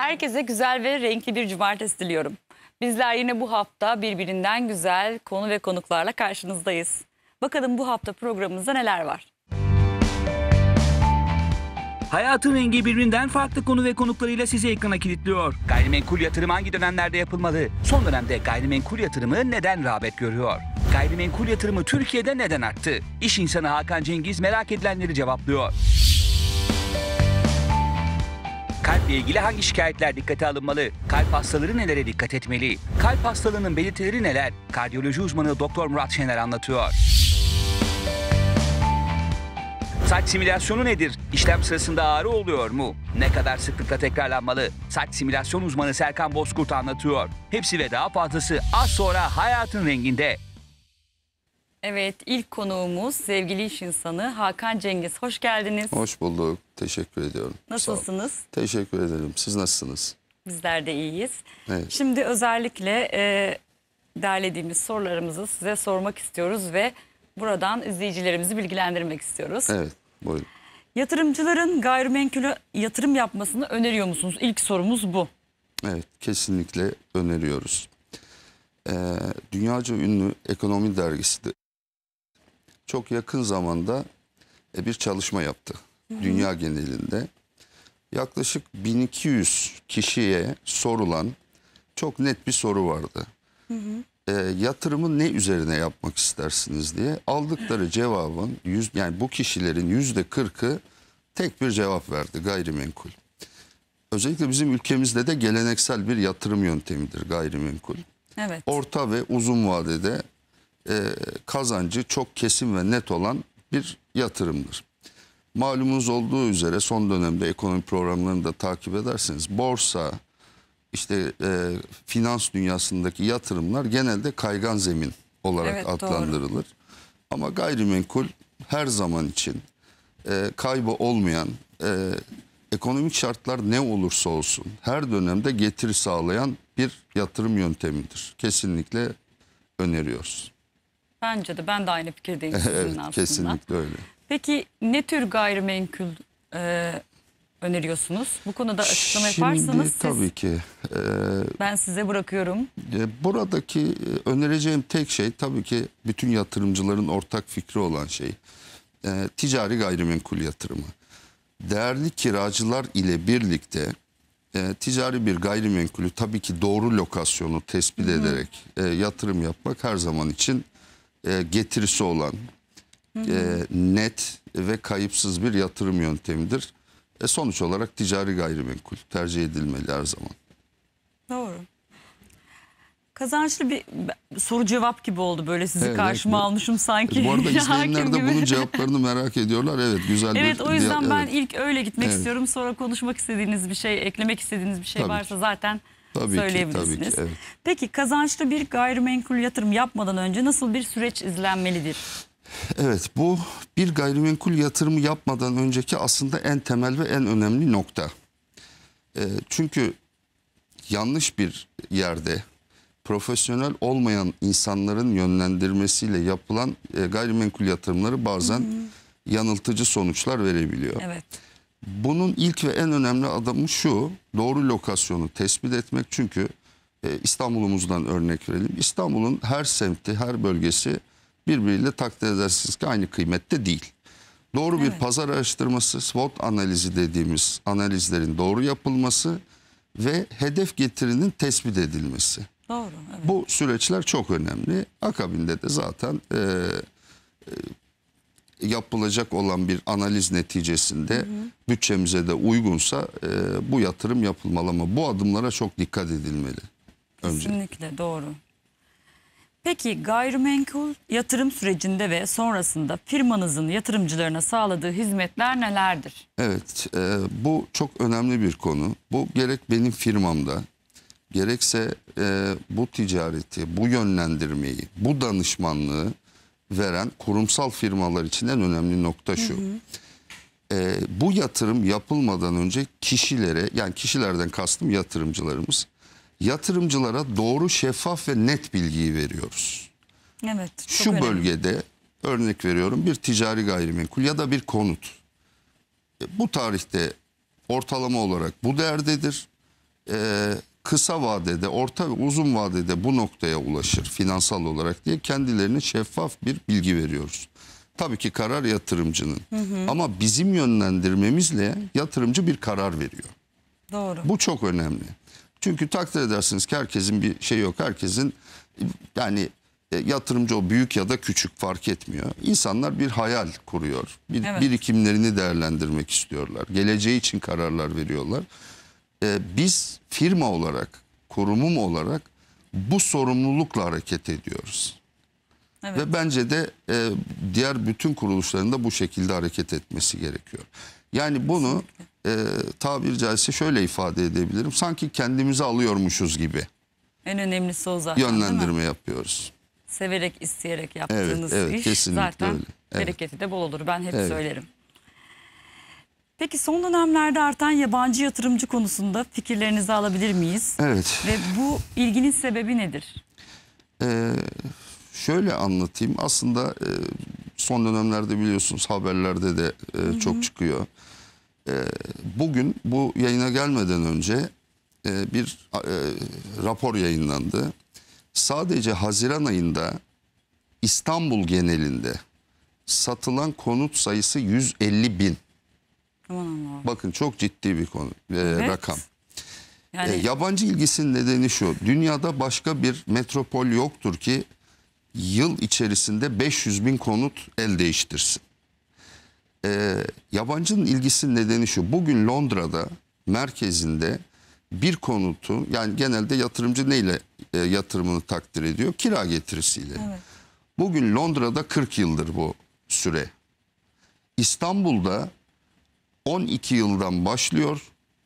Herkese güzel ve renkli bir cumartesi diliyorum. Bizler yine bu hafta birbirinden güzel konu ve konuklarla karşınızdayız. Bakalım bu hafta programımızda neler var? Hayatın rengi birbirinden farklı konu ve konuklarıyla sizi ekrana kilitliyor. Gayrimenkul yatırım hangi dönemlerde yapılmalı? Son dönemde gayrimenkul yatırımı neden rağbet görüyor? Gayrimenkul yatırımı Türkiye'de neden arttı? İş insanı Hakan Cengiz merak edilenleri cevaplıyor. Kalple ilgili hangi şikayetler dikkate alınmalı? Kalp hastaları nelere dikkat etmeli? Kalp hastalığının belirtileri neler? Kardiyoloji uzmanı Doktor Murat Şener anlatıyor. Saç simülasyonu nedir? İşlem sırasında ağrı oluyor mu? Ne kadar sıklıkla tekrarlanmalı? Saç simülasyon uzmanı Serkan Bozkurt anlatıyor. Hepsi ve daha fazlası az sonra hayatın renginde. Evet ilk konuğumuz sevgili iş insanı Hakan Cengiz. Hoş geldiniz. Hoş bulduk. Teşekkür ediyorum. Nasılsınız? Teşekkür ederim. Siz nasılsınız? Bizler de iyiyiz. Evet. Şimdi özellikle e, derlediğimiz sorularımızı size sormak istiyoruz ve buradan izleyicilerimizi bilgilendirmek istiyoruz. Evet buyurun. Yatırımcıların gayrimenkule yatırım yapmasını öneriyor musunuz? İlk sorumuz bu. Evet kesinlikle öneriyoruz. Ee, dünyaca ünlü ekonomi dergisi de, çok yakın zamanda e, bir çalışma yaptı. Dünya genelinde. Yaklaşık 1200 kişiye sorulan çok net bir soru vardı. Hı E, yatırımı ne üzerine yapmak istersiniz diye aldıkları cevabın yüz, yani bu kişilerin yüzde kırkı tek bir cevap verdi gayrimenkul. Özellikle bizim ülkemizde de geleneksel bir yatırım yöntemidir gayrimenkul. Evet. Orta ve uzun vadede e, kazancı çok kesin ve net olan bir yatırımdır. Malumunuz olduğu üzere son dönemde ekonomi programlarını da takip edersiniz. borsa işte e, finans dünyasındaki yatırımlar genelde kaygan zemin olarak evet, adlandırılır. Doğru. Ama gayrimenkul her zaman için e, kaybı olmayan e, ekonomik şartlar ne olursa olsun her dönemde getiri sağlayan bir yatırım yöntemidir. Kesinlikle öneriyoruz. Bence de ben de aynı fikirdeyim evet, Kesinlikle öyle. Peki ne tür gayrimenkul e, öneriyorsunuz? Bu konuda açıklama yaparsanız siz, tabii ki. E, ben size bırakıyorum. E, buradaki e, önereceğim tek şey tabii ki bütün yatırımcıların ortak fikri olan şey. E, ticari gayrimenkul yatırımı. Değerli kiracılar ile birlikte e, ticari bir gayrimenkulü tabii ki doğru lokasyonu tespit Hı. ederek e, yatırım yapmak her zaman için e, getirisi olan E, net ve kayıpsız bir yatırım yöntemidir. E, sonuç olarak ticari gayrimenkul tercih edilmeli her zaman. Doğru. Kazançlı bir soru cevap gibi oldu böyle sizi evet, karşıma evet. almışım e, sanki. Bu arada izleyenler de bunun cevaplarını merak ediyorlar. Evet güzel evet, bir Evet o yüzden ben evet. ilk öyle gitmek evet. istiyorum. Sonra konuşmak istediğiniz bir şey, eklemek istediğiniz bir şey Tabii varsa ki. zaten Tabii söyleyebilirsiniz. Ki, tabii ki, evet. Peki kazançlı bir gayrimenkul yatırım yapmadan önce nasıl bir süreç izlenmelidir? Evet bu bir gayrimenkul yatırımı yapmadan önceki aslında en temel ve en önemli nokta. E, çünkü yanlış bir yerde profesyonel olmayan insanların yönlendirmesiyle yapılan e, gayrimenkul yatırımları bazen hmm. yanıltıcı sonuçlar verebiliyor. Evet. Bunun ilk ve en önemli adamı şu, doğru lokasyonu tespit etmek. Çünkü e, İstanbul'umuzdan örnek verelim. İstanbul'un her semti, her bölgesi birbiriyle takdir edersiniz ki aynı kıymette değil. Doğru evet. bir pazar araştırması, SWOT analizi dediğimiz analizlerin doğru yapılması ve hedef getirinin tespit edilmesi. Doğru. Evet. Bu süreçler çok önemli. Akabinde de zaten e, e, yapılacak olan bir analiz neticesinde hı hı. bütçemize de uygunsa e, bu yatırım yapılmalı ama bu adımlara çok dikkat edilmeli. Kesinlikle önce. doğru. Peki gayrimenkul yatırım sürecinde ve sonrasında firmanızın yatırımcılarına sağladığı hizmetler nelerdir? Evet e, bu çok önemli bir konu. Bu gerek benim firmamda gerekse e, bu ticareti, bu yönlendirmeyi, bu danışmanlığı veren kurumsal firmalar için en önemli nokta şu. Hı hı. E, ee, bu yatırım yapılmadan önce kişilere yani kişilerden kastım yatırımcılarımız yatırımcılara doğru şeffaf ve net bilgiyi veriyoruz. Evet. Çok Şu önemli. bölgede örnek veriyorum bir ticari gayrimenkul ya da bir konut. E, bu tarihte ortalama olarak bu değerdedir. E, kısa vadede, orta ve uzun vadede bu noktaya ulaşır finansal olarak diye kendilerine şeffaf bir bilgi veriyoruz. Tabii ki karar yatırımcının hı hı. ama bizim yönlendirmemizle yatırımcı bir karar veriyor. Doğru. Bu çok önemli. Çünkü takdir edersiniz ki herkesin bir şey yok. Herkesin yani e, yatırımcı o büyük ya da küçük fark etmiyor. İnsanlar bir hayal kuruyor. Bir, evet. Birikimlerini değerlendirmek istiyorlar. Geleceği için kararlar veriyorlar e, biz firma olarak, kurumum olarak bu sorumlulukla hareket ediyoruz. Evet. Ve bence de e, diğer bütün kuruluşların da bu şekilde hareket etmesi gerekiyor. Yani bunu e, tabir caizse şöyle ifade edebilirim. Sanki kendimizi alıyormuşuz gibi. En önemlisi o zaten Yönlendirme yapıyoruz. Severek, isteyerek yaptığınız evet, evet, iş zaten öyle. Evet. bereketi de bol olur. Ben hep evet. söylerim. Peki son dönemlerde artan yabancı yatırımcı konusunda fikirlerinizi alabilir miyiz? Evet. Ve bu ilginin sebebi nedir? Ee, şöyle anlatayım. Aslında e, son dönemlerde biliyorsunuz haberlerde de e, Hı -hı. çok çıkıyor. E, bugün bu yayına gelmeden önce e, bir e, rapor yayınlandı. Sadece Haziran ayında İstanbul genelinde satılan konut sayısı 150 bin. Aman Bakın çok ciddi bir konu, e, rakam. E, yani... E, yabancı ilgisinin nedeni şu. Dünyada başka bir metropol yoktur ki yıl içerisinde 500 bin konut el değiştirsin. E, yabancının ilgisinin nedeni şu. Bugün Londra'da merkezinde bir konutu yani genelde yatırımcı neyle e, yatırımını takdir ediyor? Kira getirisiyle. Evet. Bugün Londra'da 40 yıldır bu süre. İstanbul'da 12 yıldan başlıyor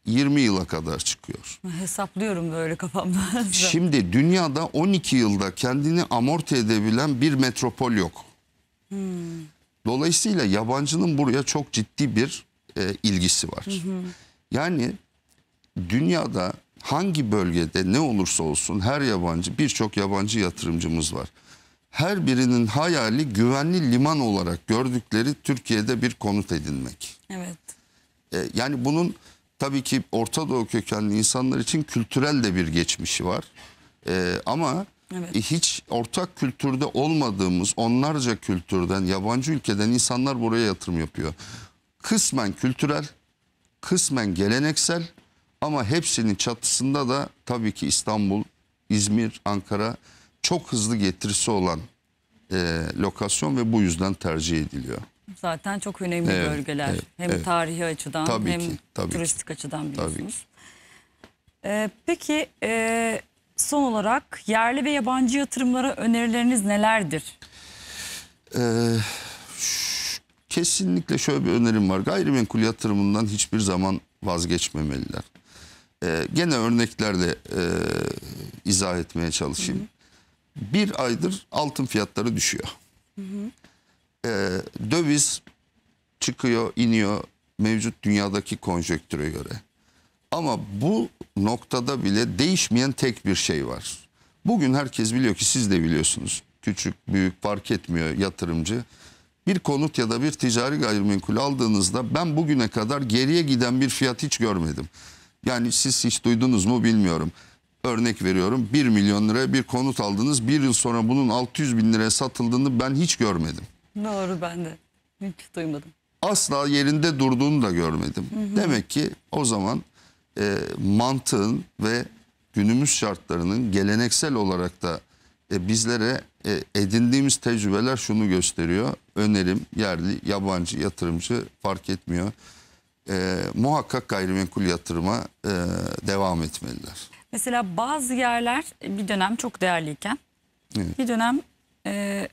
20 yıla kadar çıkıyor. Hesaplıyorum böyle kafamda. Şimdi dünyada 12 yılda kendini amorti edebilen bir metropol yok. Hmm. Dolayısıyla yabancının buraya çok ciddi bir e, ilgisi var. Hı Yani dünyada hangi bölgede ne olursa olsun her yabancı birçok yabancı yatırımcımız var. Her birinin hayali güvenli liman olarak gördükleri Türkiye'de bir konut edinmek. Evet. E, yani bunun tabii ki Orta Doğu kökenli insanlar için kültürel de bir geçmişi var. E, ama evet. E, hiç ortak kültürde olmadığımız onlarca kültürden, yabancı ülkeden insanlar buraya yatırım yapıyor. Kısmen kültürel, kısmen geleneksel ama hepsinin çatısında da tabii ki İstanbul, İzmir, Ankara çok hızlı getirisi olan e, lokasyon ve bu yüzden tercih ediliyor zaten çok önemli Evet, bölgeler. evet, hem evet. tarihi açıdan Tabii hem ki, tabii ki. turistik açıdan Tabii biliyorsunuz. Ee, peki e, son olarak yerli ve yabancı yatırımlara önerileriniz nelerdir? Ee, kesinlikle şöyle bir önerim var. Gayrimenkul yatırımından hiçbir zaman vazgeçmemeliler. Ee, gene örneklerle e, izah etmeye çalışayım. Bir aydır altın fiyatları düşüyor e, döviz çıkıyor, iniyor mevcut dünyadaki konjektüre göre. Ama bu noktada bile değişmeyen tek bir şey var. Bugün herkes biliyor ki siz de biliyorsunuz. Küçük, büyük fark etmiyor yatırımcı. Bir konut ya da bir ticari gayrimenkul aldığınızda ben bugüne kadar geriye giden bir fiyat hiç görmedim. Yani siz hiç duydunuz mu bilmiyorum. Örnek veriyorum 1 milyon liraya bir konut aldınız. Bir yıl sonra bunun 600 bin liraya satıldığını ben hiç görmedim. Doğru ben de. Hiç duymadım. Asla yerinde durduğunu da görmedim. Hı hı. Demek ki o zaman e, mantığın ve günümüz şartlarının geleneksel olarak da e, bizlere e, edindiğimiz tecrübeler şunu gösteriyor. Önerim yerli, yabancı, yatırımcı fark etmiyor. E, muhakkak gayrimenkul yatırıma e, devam etmeliler. Mesela bazı yerler bir dönem çok değerliyken evet. bir dönem e,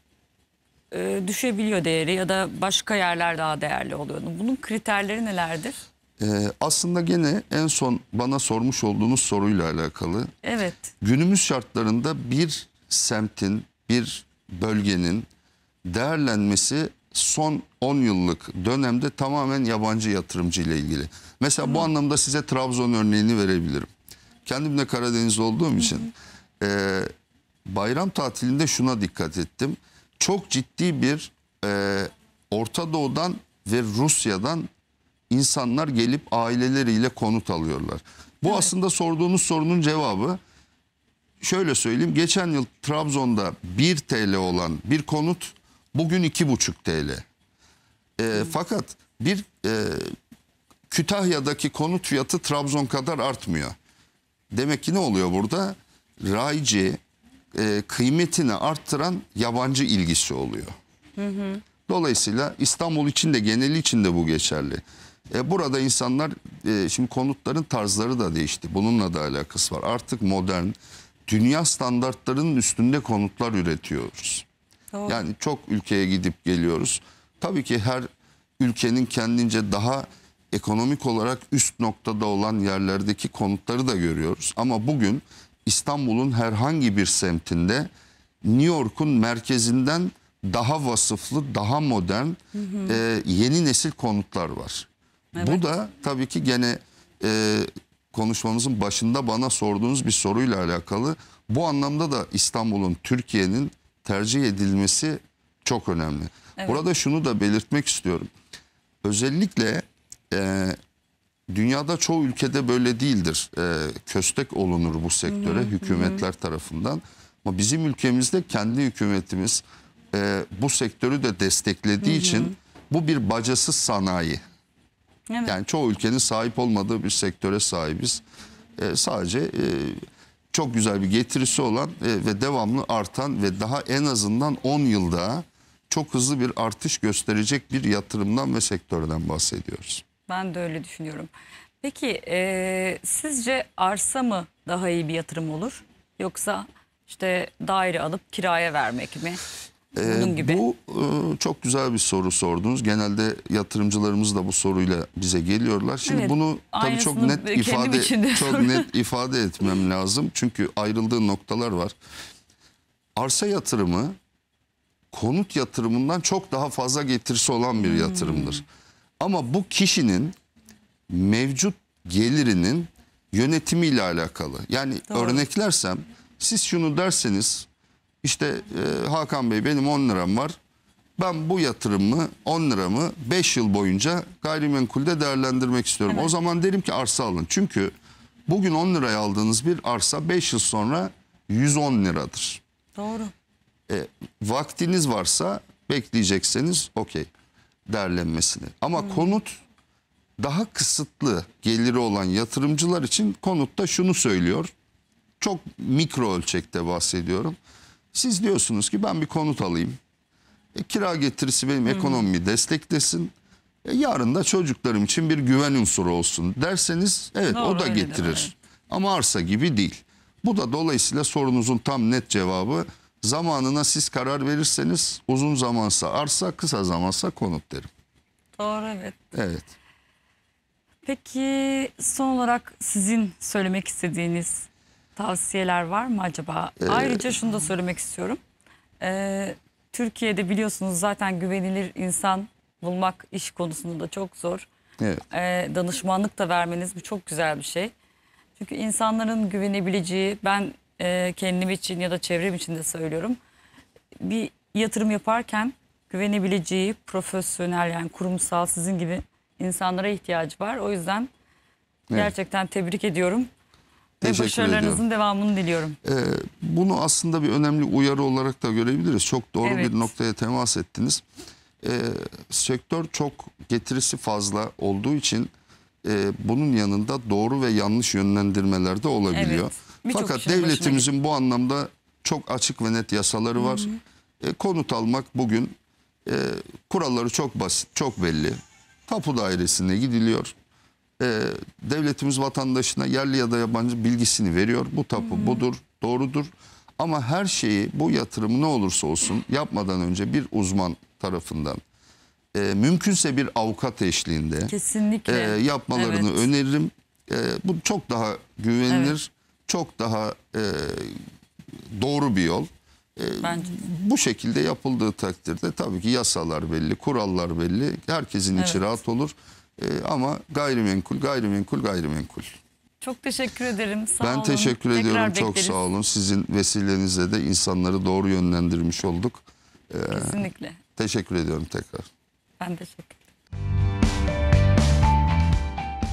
e, düşebiliyor değeri ya da başka yerler daha değerli oluyor. Bunun kriterleri nelerdir? Ee, aslında gene en son bana sormuş olduğunuz soruyla alakalı. Evet. Günümüz şartlarında bir semtin, bir bölgenin değerlenmesi son 10 yıllık dönemde tamamen yabancı yatırımcı ile ilgili. Mesela Hı. bu anlamda size Trabzon örneğini verebilirim. Kendim de Karadeniz olduğum için hı E, bayram tatilinde şuna dikkat ettim çok ciddi bir e, Orta Doğu'dan ve Rusya'dan insanlar gelip aileleriyle konut alıyorlar. Bu evet. aslında sorduğunuz sorunun cevabı. Şöyle söyleyeyim geçen yıl Trabzon'da 1 TL olan bir konut bugün 2,5 TL. E, fakat bir e, Kütahya'daki konut fiyatı Trabzon kadar artmıyor. Demek ki ne oluyor burada? Raici e, kıymetini arttıran yabancı ilgisi oluyor. Hı hı. Dolayısıyla İstanbul için de geneli için de bu geçerli. E, burada insanlar e, şimdi konutların tarzları da değişti. Bununla da alakası var. Artık modern dünya standartlarının üstünde konutlar üretiyoruz. Doğru. Yani çok ülkeye gidip geliyoruz. Tabii ki her ülkenin kendince daha ekonomik olarak üst noktada olan yerlerdeki konutları da görüyoruz. Ama bugün İstanbul'un herhangi bir semtinde New York'un merkezinden daha vasıflı, daha modern hı hı. E, yeni nesil konutlar var. Evet. Bu da tabii ki gene e, konuşmamızın başında bana sorduğunuz bir soruyla alakalı. Bu anlamda da İstanbul'un, Türkiye'nin tercih edilmesi çok önemli. Evet. Burada şunu da belirtmek istiyorum. Özellikle e, Dünyada çoğu ülkede böyle değildir. E, köstek olunur bu sektöre hı hı. hükümetler hı tarafından. Ama bizim ülkemizde kendi hükümetimiz e, bu sektörü de desteklediği hı hı. için bu bir bacasız sanayi. Evet. Yani çoğu ülkenin sahip olmadığı bir sektöre sahibiz. E, sadece e, çok güzel bir getirisi olan e, ve devamlı artan ve daha en azından 10 yılda çok hızlı bir artış gösterecek bir yatırımdan ve sektörden bahsediyoruz. Ben de öyle düşünüyorum. Peki e, sizce arsa mı daha iyi bir yatırım olur? Yoksa işte daire alıp kiraya vermek mi? Bunun gibi. Bu çok güzel bir soru sordunuz. Genelde yatırımcılarımız da bu soruyla bize geliyorlar. Şimdi evet, bunu tabii çok net ifade çok net ifade etmem lazım. Çünkü ayrıldığı noktalar var. Arsa yatırımı konut yatırımından çok daha fazla getirisi olan bir yatırımdır. Hmm. Ama bu kişinin mevcut gelirinin yönetimiyle alakalı. Yani Doğru. örneklersem siz şunu derseniz işte e, Hakan Bey benim 10 liram var. Ben bu yatırımı 10 liramı 5 yıl boyunca gayrimenkulde değerlendirmek istiyorum. Evet. O zaman derim ki arsa alın. Çünkü bugün 10 liraya aldığınız bir arsa 5 yıl sonra 110 liradır. Doğru. E, vaktiniz varsa bekleyecekseniz okey derlenmesini. Ama hmm. konut daha kısıtlı geliri olan yatırımcılar için konutta şunu söylüyor. Çok mikro ölçekte bahsediyorum. Siz diyorsunuz ki ben bir konut alayım. E, kira getirisi benim hmm. ekonomimi desteklesin. E, yarın da çocuklarım için bir güven unsuru olsun derseniz evet Doğru, o da getirir. De, evet. Ama arsa gibi değil. Bu da dolayısıyla sorunuzun tam net cevabı Zamanına siz karar verirseniz uzun zamansa arsa kısa zamansa konut derim. Doğru evet. Evet. Peki son olarak sizin söylemek istediğiniz tavsiyeler var mı acaba? Ee, Ayrıca şunu da söylemek istiyorum. Ee, Türkiye'de biliyorsunuz zaten güvenilir insan bulmak iş konusunda çok zor. Evet. Ee, danışmanlık da vermeniz bu çok güzel bir şey. Çünkü insanların güvenebileceği ben e, kendim için ya da çevrem için de söylüyorum. Bir yatırım yaparken güvenebileceği profesyonel yani kurumsal sizin gibi insanlara ihtiyacı var. O yüzden evet. gerçekten tebrik ediyorum. Teşekkür ve başarılarınızın ediyorum. devamını diliyorum. Ee, bunu aslında bir önemli uyarı olarak da görebiliriz. Çok doğru evet. bir noktaya temas ettiniz. Ee, sektör çok getirisi fazla olduğu için e, bunun yanında doğru ve yanlış yönlendirmeler de olabiliyor. Evet. Fakat devletimizin bu anlamda çok açık ve net yasaları var. Hı hı. E, konut almak bugün e, kuralları çok basit, çok belli. Tapu dairesine gidiliyor. E, devletimiz vatandaşına yerli ya da yabancı bilgisini veriyor. Bu tapu hı hı. budur, doğrudur. Ama her şeyi bu yatırımı ne olursa olsun yapmadan önce bir uzman tarafından e, mümkünse bir avukat eşliğinde Kesinlikle. E, yapmalarını evet. öneririm. E, bu çok daha güvenilir. Evet çok daha e, doğru bir yol. E, Bence Bu şekilde yapıldığı takdirde tabii ki yasalar belli, kurallar belli. Herkesin içi rahat olur. E, ama gayrimenkul, gayrimenkul, gayrimenkul. Çok teşekkür ederim. Sağ ben olun. teşekkür Tekrar ediyorum. Çok sağ olun. Sizin vesilenizle de insanları doğru yönlendirmiş olduk. E, Kesinlikle. Teşekkür ediyorum tekrar. Ben teşekkür ederim.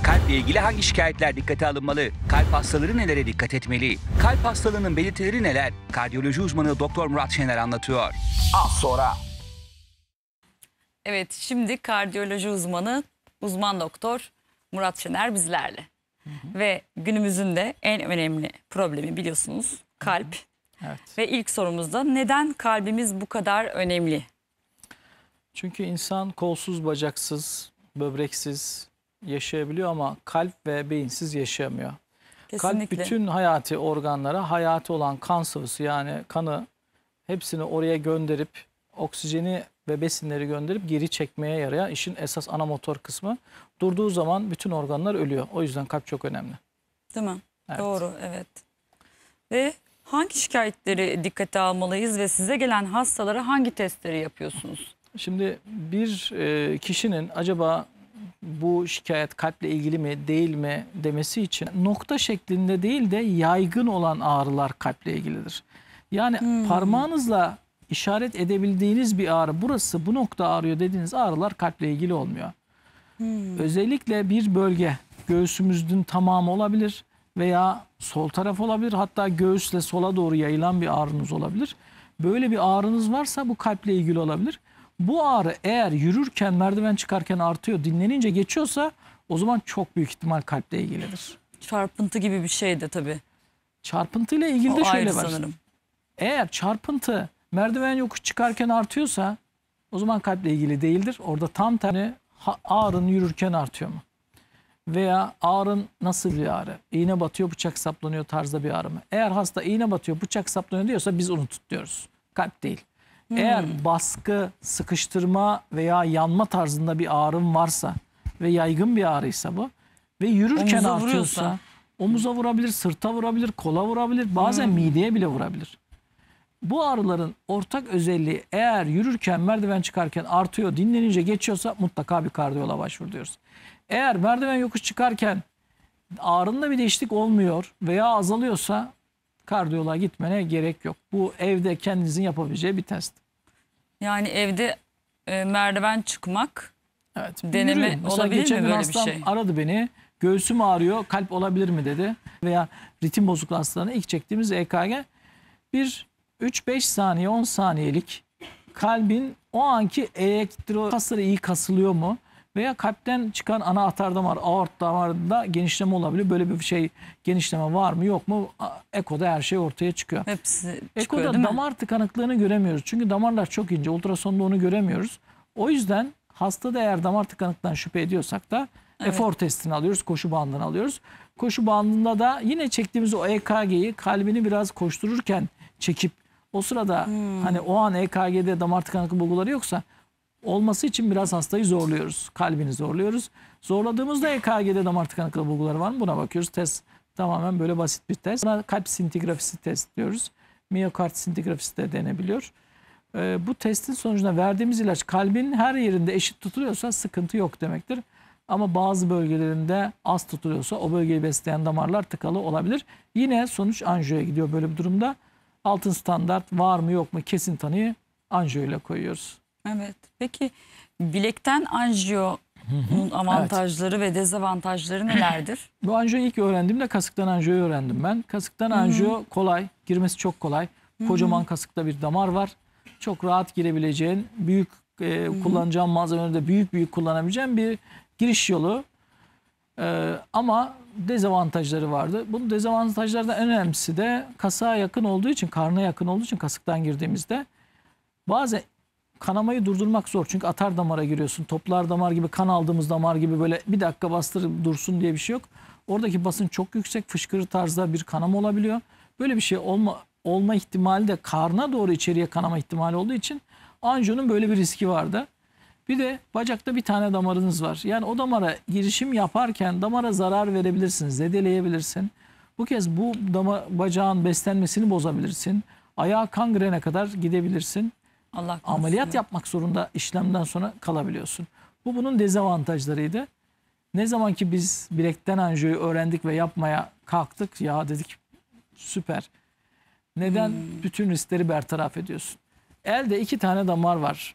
Kalple ilgili hangi şikayetler dikkate alınmalı? Kalp hastaları nelere dikkat etmeli? Kalp hastalığının belirtileri neler? Kardiyoloji uzmanı Doktor Murat Şener anlatıyor. Az sonra. Evet şimdi kardiyoloji uzmanı uzman doktor Murat Şener bizlerle. Hı hı. Ve günümüzün de en önemli problemi biliyorsunuz kalp. Hı hı. Evet. Ve ilk sorumuzda neden kalbimiz bu kadar önemli? Çünkü insan kolsuz, bacaksız, böbreksiz, yaşayabiliyor ama kalp ve beyinsiz yaşayamıyor. Kesinlikle. Kalp bütün hayati organlara hayati olan kan sıvısı yani kanı hepsini oraya gönderip oksijeni ve besinleri gönderip geri çekmeye yarayan işin esas ana motor kısmı. Durduğu zaman bütün organlar ölüyor. O yüzden kalp çok önemli. Değil mi? Evet. Doğru evet. Ve hangi şikayetleri dikkate almalıyız ve size gelen hastalara hangi testleri yapıyorsunuz? Şimdi bir e, kişinin acaba bu şikayet kalple ilgili mi değil mi demesi için nokta şeklinde değil de yaygın olan ağrılar kalple ilgilidir. Yani hmm. parmağınızla işaret edebildiğiniz bir ağrı burası bu nokta ağrıyor dediğiniz ağrılar kalple ilgili olmuyor. Hmm. Özellikle bir bölge göğsümüzün tamamı olabilir veya sol taraf olabilir hatta göğüsle sola doğru yayılan bir ağrınız olabilir. Böyle bir ağrınız varsa bu kalple ilgili olabilir. Bu ağrı eğer yürürken merdiven çıkarken artıyor dinlenince geçiyorsa o zaman çok büyük ihtimal kalple ilgilidir. Çarpıntı gibi bir şey de tabii. Çarpıntıyla ilgili o de şöyle var. sanırım. Eğer çarpıntı merdiven yokuş çıkarken artıyorsa o zaman kalple ilgili değildir. Orada tam tersi ağrın yürürken artıyor mu? Veya ağrın nasıl bir ağrı? İğne batıyor, bıçak saplanıyor tarzda bir ağrı mı? Eğer hasta iğne batıyor, bıçak saplanıyor diyorsa biz onu tutuyoruz. Kalp değil. Eğer hmm. baskı, sıkıştırma veya yanma tarzında bir ağrım varsa ve yaygın bir ağrıysa bu ve yürürken Omuza artıyorsa omuza vurabilir, sırta vurabilir, kola vurabilir, bazen hmm. mideye bile vurabilir. Bu ağrıların ortak özelliği eğer yürürken merdiven çıkarken artıyor, dinlenince geçiyorsa mutlaka bir kardiyola başvur diyoruz. Eğer merdiven yokuş çıkarken ağrında bir değişiklik olmuyor veya azalıyorsa kardiyola gitmene gerek yok. Bu evde kendinizin yapabileceği bir test. Yani evde e, merdiven çıkmak evet, deneme yürüyorum. Mesela olabilir mi böyle bir şey? aradı beni. Göğsüm ağrıyor, kalp olabilir mi dedi. Veya ritim bozuklu hastalarına ilk çektiğimiz EKG bir 3-5 saniye 10 saniyelik kalbin o anki elektro kasları iyi kasılıyor mu? Veya kalpten çıkan ana atar damar, aort damarında genişleme olabilir. Böyle bir şey genişleme var mı yok mu? Ekoda her şey ortaya çıkıyor. Hepsi çıkıyor Ekoda damar tıkanıklığını göremiyoruz. Çünkü damarlar çok ince. Ultrasonda onu göremiyoruz. O yüzden hasta da eğer damar tıkanıklığından şüphe ediyorsak da evet. efor testini alıyoruz. Koşu bandını alıyoruz. Koşu bandında da yine çektiğimiz o EKG'yi kalbini biraz koştururken çekip o sırada hmm. hani o an EKG'de damar tıkanıklığı bulguları yoksa olması için biraz hastayı zorluyoruz. Kalbini zorluyoruz. Zorladığımızda EKG'de damar tıkanıklığı bulguları var mı? Buna bakıyoruz. Test tamamen böyle basit bir test. Buna kalp sintigrafisi test diyoruz. Miyokard sintigrafisi de denebiliyor. Ee, bu testin sonucunda verdiğimiz ilaç kalbin her yerinde eşit tutuluyorsa sıkıntı yok demektir. Ama bazı bölgelerinde az tutuluyorsa o bölgeyi besleyen damarlar tıkalı olabilir. Yine sonuç anjiyoya gidiyor böyle bir durumda. Altın standart var mı yok mu kesin tanıyı anjiyo ile koyuyoruz. Evet. Peki bilekten anjiyo bunun avantajları evet. ve dezavantajları nelerdir? Bu anjiyo ilk öğrendiğimde kasıktan anjiyoyu öğrendim ben. Kasıktan anjiyo kolay, girmesi çok kolay. Kocaman kasıkta bir damar var. Çok rahat girebileceğin, büyük e, kullanacağın malzemeleri de büyük büyük kullanabileceğin bir giriş yolu. E, ama dezavantajları vardı. Bunun dezavantajlardan en önemlisi de kasığa yakın olduğu için, karna yakın olduğu için kasıktan girdiğimizde bazen kanamayı durdurmak zor. Çünkü atar damara giriyorsun. Toplar damar gibi, kan aldığımız damar gibi böyle bir dakika bastırıp dursun diye bir şey yok. Oradaki basın çok yüksek, fışkırı tarzda bir kanama olabiliyor. Böyle bir şey olma, olma ihtimali de karna doğru içeriye kanama ihtimali olduğu için anjonun böyle bir riski vardı. Bir de bacakta bir tane damarınız var. Yani o damara girişim yaparken damara zarar verebilirsin, zedeleyebilirsin. Bu kez bu dama, bacağın beslenmesini bozabilirsin. Ayağa kangrene kadar gidebilirsin. Allah korusun. ameliyat yapmak zorunda işlemden sonra kalabiliyorsun. Bu bunun dezavantajlarıydı. Ne zaman ki biz bilekten anjiyoyu öğrendik ve yapmaya kalktık ya dedik süper. Neden? Hmm. Bütün riskleri bertaraf ediyorsun. Elde iki tane damar var.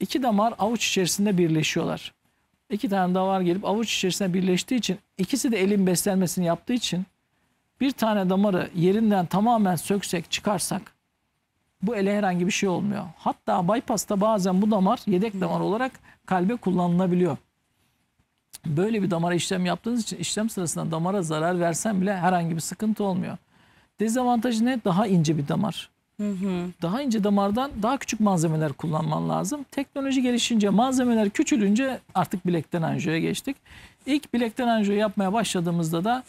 İki damar avuç içerisinde birleşiyorlar. İki tane damar gelip avuç içerisinde birleştiği için ikisi de elin beslenmesini yaptığı için bir tane damarı yerinden tamamen söksek çıkarsak bu ele herhangi bir şey olmuyor. Hatta bypass'ta bazen bu damar yedek damar hmm. olarak kalbe kullanılabiliyor. Böyle bir damara işlem yaptığınız için işlem sırasında damara zarar versen bile herhangi bir sıkıntı olmuyor. Dezavantajı ne? Daha ince bir damar. Daha ince damardan daha küçük malzemeler kullanman lazım. Teknoloji gelişince malzemeler küçülünce artık bilekten anjiyoya geçtik. İlk bilekten anjiyo yapmaya başladığımızda da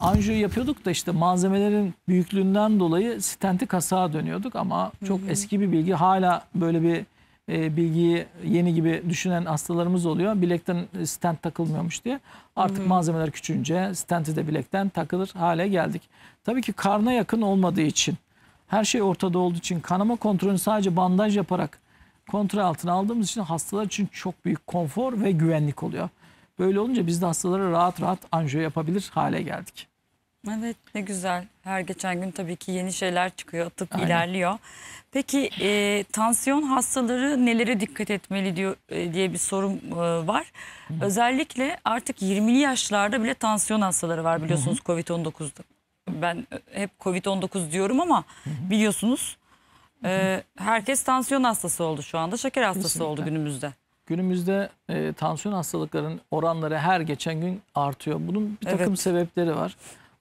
anjiyo yapıyorduk da işte malzemelerin büyüklüğünden dolayı stenti kasağa dönüyorduk ama çok hı hı. eski bir bilgi. Hala böyle bir e, bilgiyi yeni gibi düşünen hastalarımız oluyor. Bilekten stent takılmıyormuş diye. Artık hı hı. malzemeler küçülünce stenti de bilekten takılır hale geldik. Tabii ki karna yakın olmadığı için her şey ortada olduğu için kanama kontrolünü sadece bandaj yaparak kontrol altına aldığımız için hastalar için çok büyük konfor ve güvenlik oluyor. Böyle olunca biz de hastalara rahat rahat anjiyo yapabilir hale geldik. Evet ne güzel. Her geçen gün tabii ki yeni şeyler çıkıyor, tıp Aynen. ilerliyor. Peki e, tansiyon hastaları nelere dikkat etmeli diyor e, diye bir sorum e, var. Hı Özellikle artık 20'li yaşlarda bile tansiyon hastaları var biliyorsunuz Covid-19'da. Ben e, hep Covid-19 diyorum ama Hı -hı. biliyorsunuz e, herkes tansiyon hastası oldu şu anda. Şeker hastası Kesinlikle. oldu günümüzde. Günümüzde e, tansiyon hastalıkların oranları her geçen gün artıyor. Bunun bir takım evet. sebepleri var.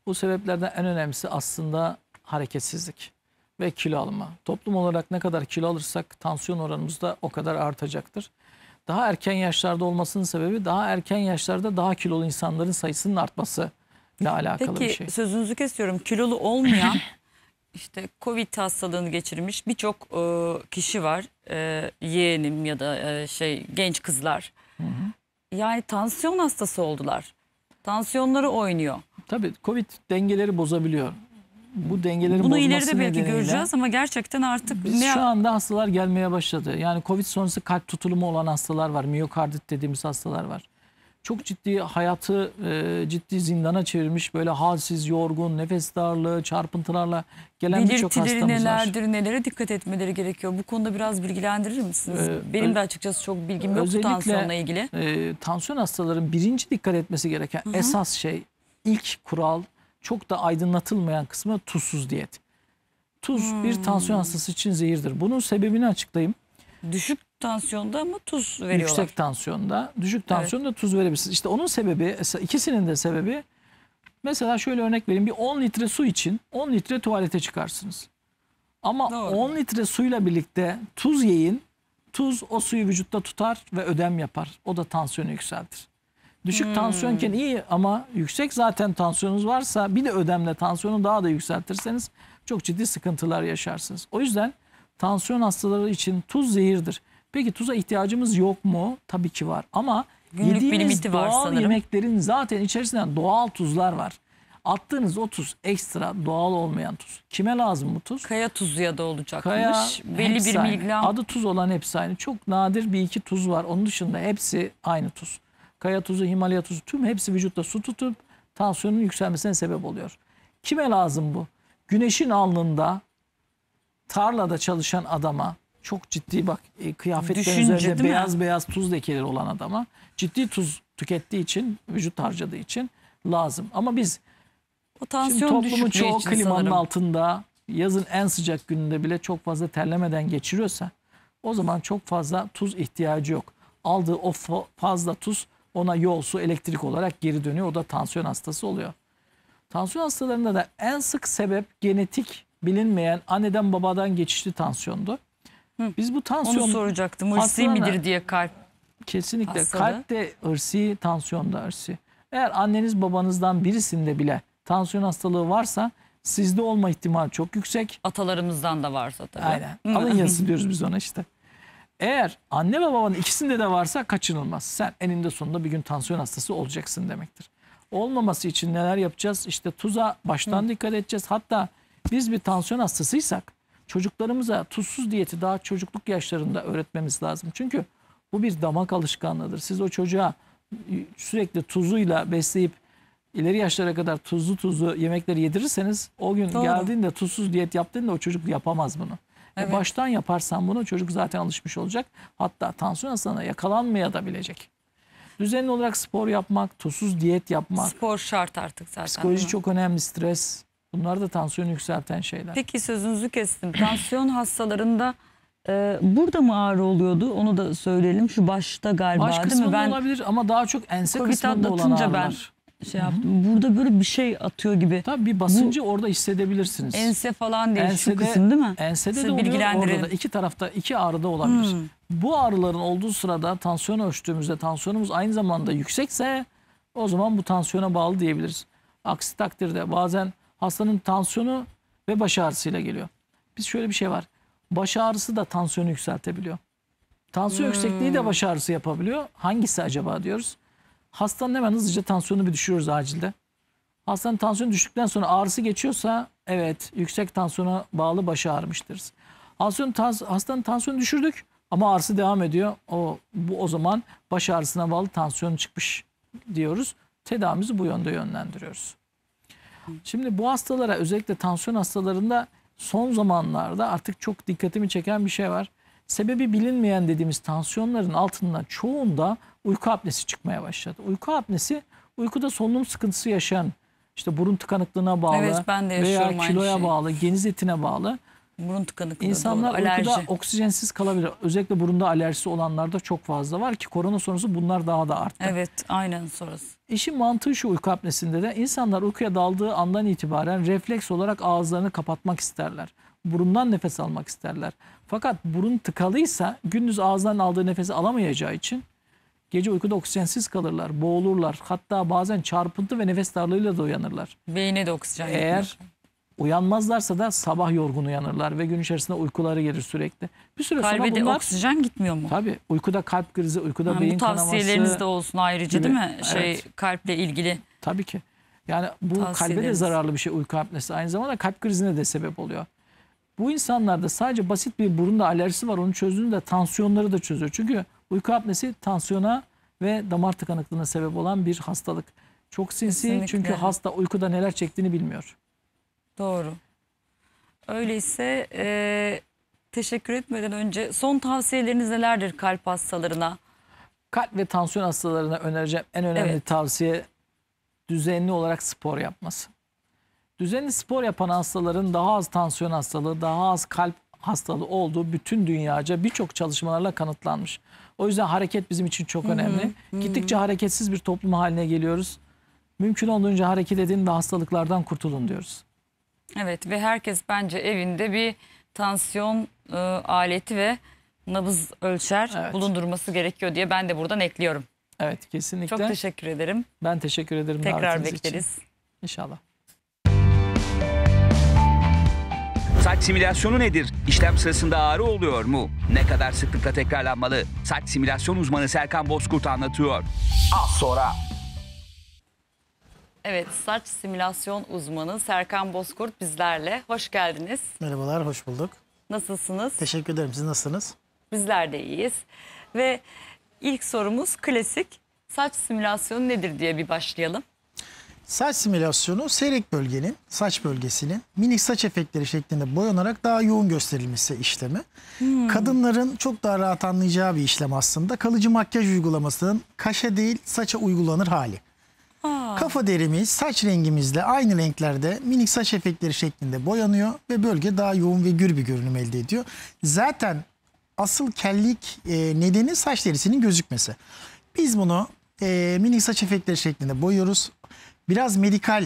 Bu sebeplerden en önemlisi aslında hareketsizlik ve kilo alma. Toplum olarak ne kadar kilo alırsak tansiyon oranımız da o kadar artacaktır. Daha erken yaşlarda olmasının sebebi daha erken yaşlarda daha kilolu insanların sayısının artması ile alakalı Peki, bir şey. Peki sözünüzü kesiyorum. Kilolu olmayan işte Covid hastalığını geçirmiş birçok e, kişi var. E, yeğenim ya da e, şey genç kızlar. Hı hı. Yani tansiyon hastası oldular. Tansiyonları oynuyor. Tabii Covid dengeleri bozabiliyor. Bu dengelerin Bunu ileride belki göreceğiz ama gerçekten artık biz ne... şu anda hastalar gelmeye başladı. Yani Covid sonrası kalp tutulumu olan hastalar var. Miyokardit dediğimiz hastalar var. Çok ciddi hayatı e, ciddi zindana çevirmiş böyle halsiz, yorgun, nefes darlığı, çarpıntılarla gelen birçok hastamız nelerdir, var. nelerdir, nelere dikkat etmeleri gerekiyor? Bu konuda biraz bilgilendirir misiniz? Ee, Benim de açıkçası çok bilgim yok tansiyonla ilgili. E, tansiyon hastaların birinci dikkat etmesi gereken Hı -hı. esas şey ilk kural çok da aydınlatılmayan kısmı tuzsuz diyet. Tuz hmm. bir tansiyon hastası için zehirdir. Bunun sebebini açıklayayım. Düşük tansiyonda mı tuz veriyorlar? Yüksek tansiyonda. Düşük tansiyonda evet. tuz verebilirsiniz. İşte onun sebebi, ikisinin de sebebi mesela şöyle örnek vereyim. Bir 10 litre su için 10 litre tuvalete çıkarsınız. Ama Doğru. 10 litre suyla birlikte tuz yiyin. Tuz o suyu vücutta tutar ve ödem yapar. O da tansiyonu yükseltir. Düşük hmm. tansiyonken iyi ama yüksek zaten tansiyonunuz varsa bir de ödemle tansiyonu daha da yükseltirseniz çok ciddi sıkıntılar yaşarsınız. O yüzden tansiyon hastaları için tuz zehirdir. Peki tuza ihtiyacımız yok mu? Tabii ki var ama Günlük yediğimiz doğal var yemeklerin zaten içerisinde doğal tuzlar var. Attığınız o tuz ekstra doğal olmayan tuz. Kime lazım bu tuz? Kaya tuzu ya da olacakmış. Kaya, Belli bir miligram. Adı tuz olan hepsi aynı. Çok nadir bir iki tuz var. Onun dışında hepsi aynı tuz. Kaya tuzu, Himalaya tuzu tüm hepsi vücutta su tutup tansiyonun yükselmesine sebep oluyor. Kime lazım bu? Güneşin alnında tarlada çalışan adama çok ciddi bak e, kıyafetlerin üzerinde beyaz beyaz tuz lekeleri olan adama ciddi tuz tükettiği için vücut harcadığı için lazım. Ama biz o tansiyon toplumun çoğu klimanın sanırım. altında yazın en sıcak gününde bile çok fazla terlemeden geçiriyorsa o zaman çok fazla tuz ihtiyacı yok. Aldığı o fazla tuz ona yol, su, elektrik olarak geri dönüyor. O da tansiyon hastası oluyor. Tansiyon hastalarında da en sık sebep genetik bilinmeyen anneden babadan geçişli tansiyondu. Hı. Biz bu tansiyonu soracaktım. Hırsi midir diye kalp Kesinlikle. Hastalığı. Kalp de hırsi, tansiyon da hırsi. Eğer anneniz babanızdan birisinde bile tansiyon hastalığı varsa sizde olma ihtimali çok yüksek. Atalarımızdan da varsa tabii. Aynen. Alın yazısı diyoruz biz ona işte. Eğer anne ve babanın ikisinde de varsa kaçınılmaz. Sen eninde sonunda bir gün tansiyon hastası olacaksın demektir. Olmaması için neler yapacağız? İşte tuza baştan Hı. dikkat edeceğiz. Hatta biz bir tansiyon hastasıysak çocuklarımıza tuzsuz diyeti daha çocukluk yaşlarında öğretmemiz lazım. Çünkü bu bir damak alışkanlığıdır. Siz o çocuğa sürekli tuzuyla besleyip ileri yaşlara kadar tuzlu tuzlu yemekleri yedirirseniz o gün Doğru. geldiğinde tuzsuz diyet yaptığında o çocuk yapamaz bunu. Evet. E baştan yaparsan bunu çocuk zaten alışmış olacak. Hatta tansiyon hastalığına yakalanmaya da bilecek. Düzenli olarak spor yapmak, tuzsuz diyet yapmak. Spor şart artık zaten. Psikoloji çok önemli, stres. Bunlar da tansiyon yükselten şeyler. Peki sözünüzü kestim. tansiyon hastalarında e, burada mı ağrı oluyordu? Onu da söyleyelim. Şu başta galiba Baş değil mi? Baş kısmında olabilir ama daha çok ense kısmında olan ağrılar. ben şey yaptım. Burada böyle bir şey atıyor gibi. Tabii bir basıncı Bu, orada hissedebilirsiniz. Ense falan değil Ense şu kısım değil mi? Ensede Size de oluyor orada da. İki tarafta iki ağrıda olabilir. Hmm. Bu ağrıların olduğu sırada tansiyon ölçtüğümüzde tansiyonumuz aynı zamanda yüksekse o zaman bu tansiyona bağlı diyebiliriz. Aksi takdirde bazen hastanın tansiyonu ve baş ağrısıyla geliyor. Biz şöyle bir şey var. Baş ağrısı da tansiyonu yükseltebiliyor. Tansiyon hmm. yüksekliği de baş ağrısı yapabiliyor. Hangisi acaba diyoruz. Hastanın hemen hızlıca tansiyonunu bir düşürüyoruz acilde. Hastanın tansiyonu düştükten sonra ağrısı geçiyorsa evet yüksek tansiyona bağlı baş ağrımıştır. Tansiyon tans hastanın tansiyonu düşürdük ama ağrısı devam ediyor. O, bu o zaman baş ağrısına bağlı tansiyon çıkmış diyoruz. Tedavimizi bu yönde yönlendiriyoruz. Şimdi bu hastalara özellikle tansiyon hastalarında son zamanlarda artık çok dikkatimi çeken bir şey var. Sebebi bilinmeyen dediğimiz tansiyonların altında çoğunda uyku apnesi çıkmaya başladı. Uyku apnesi uykuda solunum sıkıntısı yaşayan işte burun tıkanıklığına bağlı evet, ben de veya kiloya şey. bağlı, geniz etine bağlı. Burun tıkanıklığı İnsanlar doğru, alerji. uykuda oksijensiz kalabilir. Özellikle burunda alerjisi olanlarda çok fazla var ki korona sonrası bunlar daha da arttı. Evet aynen sonrası. İşin mantığı şu uyku apnesinde de insanlar uykuya daldığı andan itibaren refleks olarak ağızlarını kapatmak isterler. Burundan nefes almak isterler. Fakat burun tıkalıysa gündüz ağızdan aldığı nefesi alamayacağı için Gece uykuda oksijensiz kalırlar, boğulurlar. Hatta bazen çarpıntı ve nefes darlığıyla da uyanırlar. Beyne de oksijen Eğer uyanmazlarsa da sabah yorgun uyanırlar ve gün içerisinde uykuları gelir sürekli. Bir süre Kalbe sonra bunlar... oksijen gitmiyor mu? Tabii. Uykuda kalp krizi, uykuda ha, beyin kanaması. Bu tavsiyeleriniz de olsun ayrıca gibi. değil mi? Şey evet. Kalple ilgili. Tabii ki. Yani bu kalbe de zararlı bir şey uyku apnesi. Aynı zamanda kalp krizine de sebep oluyor. Bu insanlarda sadece basit bir burunda alerjisi var. Onu çözdüğünde tansiyonları da çözüyor. Çünkü Uyku apnesi tansiyona ve damar tıkanıklığına sebep olan bir hastalık. Çok sinsi Kesinlikle. çünkü hasta uykuda neler çektiğini bilmiyor. Doğru. Öyleyse e, teşekkür etmeden önce son tavsiyeleriniz nelerdir kalp hastalarına? Kalp ve tansiyon hastalarına önereceğim en önemli evet. tavsiye düzenli olarak spor yapması. Düzenli spor yapan hastaların daha az tansiyon hastalığı, daha az kalp hastalığı olduğu bütün dünyaca birçok çalışmalarla kanıtlanmış. O yüzden hareket bizim için çok önemli. Hı hı. Gittikçe hareketsiz bir toplum haline geliyoruz. Mümkün olduğunca hareket edin ve hastalıklardan kurtulun diyoruz. Evet ve herkes bence evinde bir tansiyon e, aleti ve nabız ölçer evet. bulundurması gerekiyor diye ben de buradan ekliyorum. Evet kesinlikle. Çok teşekkür ederim. Ben teşekkür ederim. Tekrar bekleriz. Için. İnşallah. Saç simülasyonu nedir? İşlem sırasında ağrı oluyor mu? Ne kadar sıklıkla tekrarlanmalı? Saç simülasyon uzmanı Serkan Bozkurt anlatıyor. Az sonra. Evet, saç simülasyon uzmanı Serkan Bozkurt bizlerle. Hoş geldiniz. Merhabalar, hoş bulduk. Nasılsınız? Teşekkür ederim. Siz nasılsınız? Bizler de iyiyiz. Ve ilk sorumuz klasik. Saç simülasyonu nedir diye bir başlayalım. Saç simülasyonu seyrek bölgenin, saç bölgesinin minik saç efektleri şeklinde boyanarak daha yoğun gösterilmesi işlemi. Hmm. Kadınların çok daha rahat anlayacağı bir işlem aslında. Kalıcı makyaj uygulamasının kaşa değil saça uygulanır hali. Aa. Kafa derimiz saç rengimizle aynı renklerde minik saç efektleri şeklinde boyanıyor ve bölge daha yoğun ve gür bir görünüm elde ediyor. Zaten asıl kellik e, nedeni saç derisinin gözükmesi. Biz bunu e, minik saç efektleri şeklinde boyuyoruz biraz medikal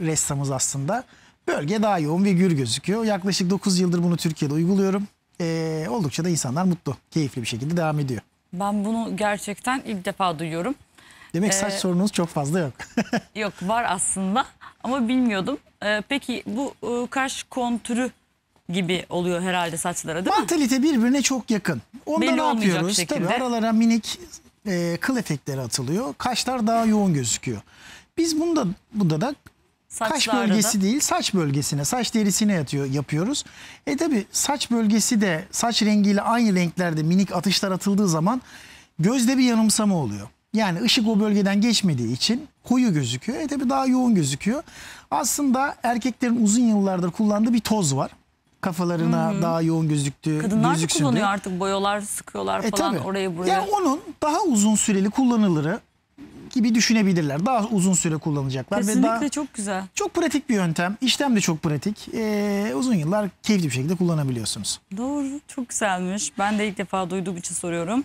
ressamız aslında. Bölge daha yoğun ve gür gözüküyor. Yaklaşık 9 yıldır bunu Türkiye'de uyguluyorum. Ee, oldukça da insanlar mutlu, keyifli bir şekilde devam ediyor. Ben bunu gerçekten ilk defa duyuyorum. Demek saç ee, sorununuz çok fazla yok. yok var aslında ama bilmiyordum. Ee, peki bu e, kaş kontürü gibi oluyor herhalde saçlara değil Mantalite mi? Mantalite birbirine çok yakın. Onda Belli ne yapıyoruz? Şekilde. Tabii aralara minik e, kıl efektleri atılıyor. Kaşlar daha yoğun gözüküyor. Biz bunda, bunda da kaş bölgesi değil saç bölgesine, saç derisine yatıyor, yapıyoruz. E tabi saç bölgesi de saç rengiyle aynı renklerde minik atışlar atıldığı zaman gözde bir yanımsama oluyor. Yani ışık o bölgeden geçmediği için koyu gözüküyor. E tabi daha yoğun gözüküyor. Aslında erkeklerin uzun yıllardır kullandığı bir toz var kafalarına hmm. daha yoğun gözüktü. Kadınlar da kullanıyor diye. artık boyalar sıkıyorlar e, falan tabii. oraya buraya. Yani onun daha uzun süreli kullanılırı gibi düşünebilirler. Daha uzun süre kullanacaklar. Kesinlikle ve daha, çok güzel. Çok pratik bir yöntem. İşlem de çok pratik. Ee, uzun yıllar keyifli bir şekilde kullanabiliyorsunuz. Doğru. Çok güzelmiş. Ben de ilk defa duyduğum için soruyorum.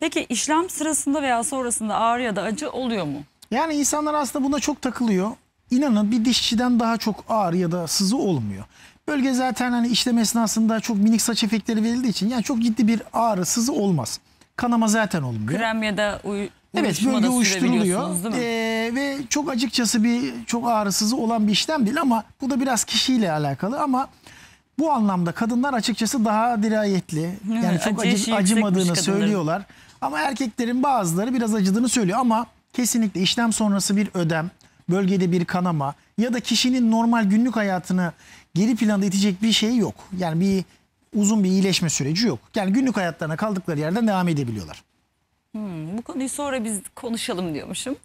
Peki işlem sırasında veya sonrasında ağrı ya da acı oluyor mu? Yani insanlar aslında buna çok takılıyor. İnanın bir dişçiden daha çok ağrı ya da sızı olmuyor. Bölge zaten hani işlem esnasında çok minik saç efektleri verildiği için yani çok ciddi bir ağrı sızı olmaz. Kanama zaten olmuyor. Krem ya da Evet Uyuşma bölge uyuşturuluyor Ee, ve çok açıkçası bir çok ağrısız olan bir işlem değil ama bu da biraz kişiyle alakalı ama bu anlamda kadınlar açıkçası daha dirayetli yani çok acı, acı acımadığını söylüyorlar ama erkeklerin bazıları biraz acıdığını söylüyor ama kesinlikle işlem sonrası bir ödem bölgede bir kanama ya da kişinin normal günlük hayatını geri planda itecek bir şey yok yani bir uzun bir iyileşme süreci yok yani günlük hayatlarına kaldıkları yerden devam edebiliyorlar. Hmm, bu konuyu sonra biz konuşalım diyormuşum.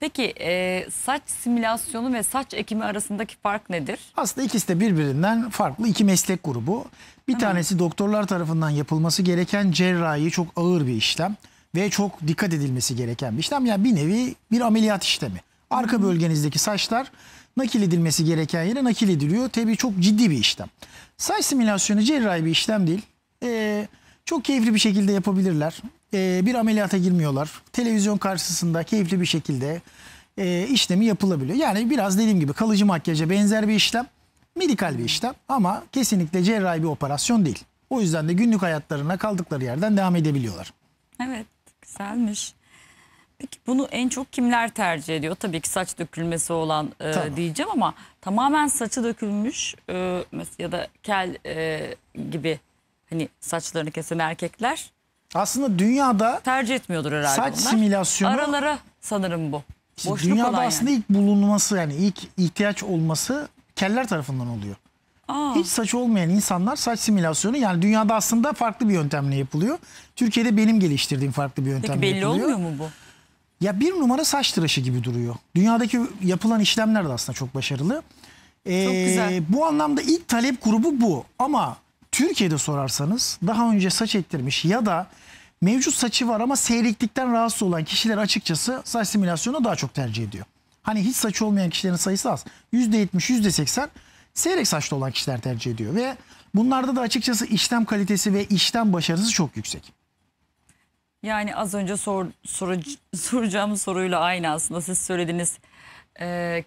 Peki e, saç simülasyonu ve saç ekimi arasındaki fark nedir? Aslında ikisi de birbirinden farklı iki meslek grubu. Bir Hı. tanesi doktorlar tarafından yapılması gereken cerrahi çok ağır bir işlem ve çok dikkat edilmesi gereken bir işlem. Yani bir nevi bir ameliyat işlemi. Arka Hı. bölgenizdeki saçlar nakil edilmesi gereken yere nakil ediliyor. Tabii çok ciddi bir işlem. Saç simülasyonu cerrahi bir işlem değil. Eee çok keyifli bir şekilde yapabilirler e, bir ameliyata girmiyorlar. Televizyon karşısında keyifli bir şekilde e, işlemi yapılabiliyor. Yani biraz dediğim gibi kalıcı makyaja benzer bir işlem. Medikal bir işlem ama kesinlikle cerrahi bir operasyon değil. O yüzden de günlük hayatlarına kaldıkları yerden devam edebiliyorlar. Evet güzelmiş. Peki bunu en çok kimler tercih ediyor? Tabii ki saç dökülmesi olan e, tamam. diyeceğim ama tamamen saçı dökülmüş e, ya da kel e, gibi hani saçlarını kesen erkekler aslında dünyada tercih etmiyordur herhalde saç bunlar. simülasyonu aralara sanırım bu. İşte Boşluk dünyada aslında yani. ilk bulunması yani ilk ihtiyaç olması keller tarafından oluyor. Aa. Hiç saç olmayan insanlar saç simülasyonu yani dünyada aslında farklı bir yöntemle yapılıyor. Türkiye'de benim geliştirdiğim farklı bir yöntemle Peki belli yapılıyor. olmuyor mu bu? Ya bir numara saç tıraşı gibi duruyor. Dünyadaki yapılan işlemler de aslında çok başarılı. Ee, çok güzel. Bu anlamda ilk talep grubu bu ama Türkiye'de sorarsanız daha önce saç ettirmiş ya da mevcut saçı var ama seyreklikten rahatsız olan kişiler açıkçası saç simülasyonu daha çok tercih ediyor. Hani hiç saçı olmayan kişilerin sayısı az. %70, %80 seyrek saçlı olan kişiler tercih ediyor. Ve bunlarda da açıkçası işlem kalitesi ve işlem başarısı çok yüksek. Yani az önce sor, soru, soracağım soruyla aynı aslında siz söylediniz. Ee,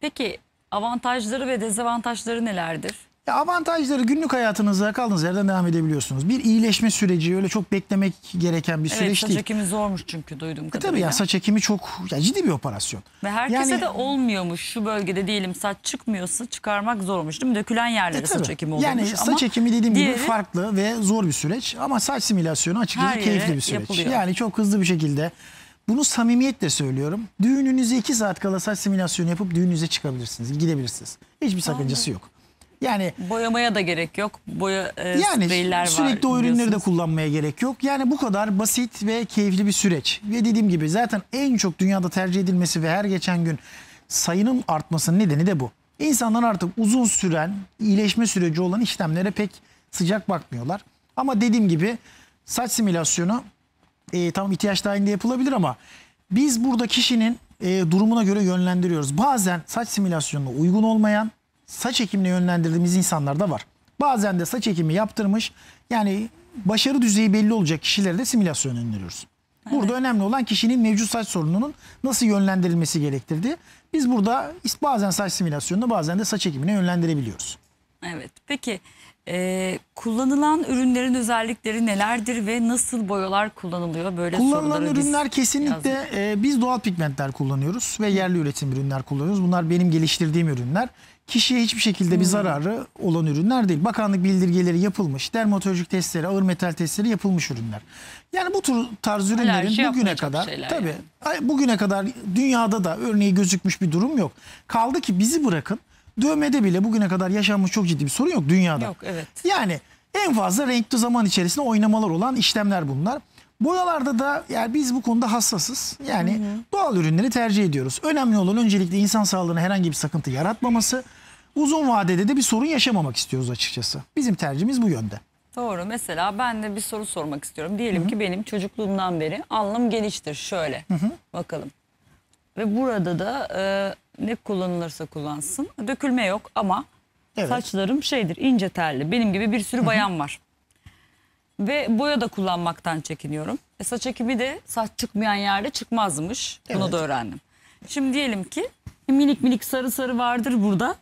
peki avantajları ve dezavantajları nelerdir? Ya avantajları günlük hayatınızda kaldığınız yerden devam edebiliyorsunuz. Bir iyileşme süreci öyle çok beklemek gereken bir süreç saç değil. Saç ekimi zormuş çünkü duydum. kadarıyla. E tabii ya saç ekimi çok ya ciddi bir operasyon. Ve herkese yani, de olmuyormuş şu bölgede diyelim saç çıkmıyorsa çıkarmak zormuş değil mi? Dökülen yerlere e saç ekimi oluyormuş. Yani ama saç ekimi dediğim diğeri, gibi farklı ve zor bir süreç ama saç simülasyonu açıkçası keyifli bir süreç. Yapılıyor. Yani çok hızlı bir şekilde bunu samimiyetle söylüyorum. Düğününüze iki saat kala saç simülasyonu yapıp düğününüze çıkabilirsiniz, gidebilirsiniz. Hiçbir sakıncası Anladım. yok. Yani boyamaya da gerek yok. Boya e, yani spreyler sürekli o ürünleri de kullanmaya gerek yok. Yani bu kadar basit ve keyifli bir süreç. Ve dediğim gibi zaten en çok dünyada tercih edilmesi ve her geçen gün sayının artmasının nedeni de bu. İnsanlar artık uzun süren iyileşme süreci olan işlemlere pek sıcak bakmıyorlar. Ama dediğim gibi saç simülasyonu e, tam ihtiyaç dahilinde yapılabilir ama biz burada kişinin e, durumuna göre yönlendiriyoruz. Bazen saç simülasyonuna uygun olmayan saç ekimine yönlendirdiğimiz insanlar da var. Bazen de saç ekimi yaptırmış yani başarı düzeyi belli olacak kişilere de simülasyon öneriyoruz. Evet. Burada önemli olan kişinin mevcut saç sorununun nasıl yönlendirilmesi gerektirdiği. Biz burada bazen saç simülasyonuna bazen de saç ekimine yönlendirebiliyoruz. Evet peki e, kullanılan ürünlerin özellikleri nelerdir ve nasıl boyalar kullanılıyor? böyle Kullanılan ürünler kesinlikle e, biz doğal pigmentler kullanıyoruz ve yerli üretim ürünler kullanıyoruz. Bunlar benim geliştirdiğim ürünler kişiye hiçbir şekilde bir hmm. zararı olan ürünler değil. Bakanlık bildirgeleri yapılmış, dermatolojik testleri, ağır metal testleri yapılmış ürünler. Yani bu tür tarz ürünlerin Alerji bugüne kadar tabi, yani. bugüne kadar dünyada da örneği gözükmüş bir durum yok. Kaldı ki bizi bırakın. Dövmede bile bugüne kadar yaşanmış çok ciddi bir sorun yok dünyada. Yok evet. Yani en fazla renkli zaman içerisinde oynamalar olan işlemler bunlar. Boyalarda da yani biz bu konuda hassasız. Yani hı hı. doğal ürünleri tercih ediyoruz. Önemli olan öncelikle insan sağlığına herhangi bir sakıntı yaratmaması. Uzun vadede de bir sorun yaşamamak istiyoruz açıkçası. Bizim tercihimiz bu yönde. Doğru. Mesela ben de bir soru sormak istiyorum. Diyelim Hı -hı. ki benim çocukluğumdan beri alnım geniştir. Şöyle Hı -hı. bakalım. Ve burada da e, ne kullanılırsa kullansın dökülme yok ama evet. saçlarım şeydir ince telli. Benim gibi bir sürü bayan Hı -hı. var ve boya da kullanmaktan çekiniyorum. E, saç ekimi de saç çıkmayan yerde çıkmazmış. Bunu da öğrendim. Şimdi diyelim ki e, minik minik sarı sarı vardır burada.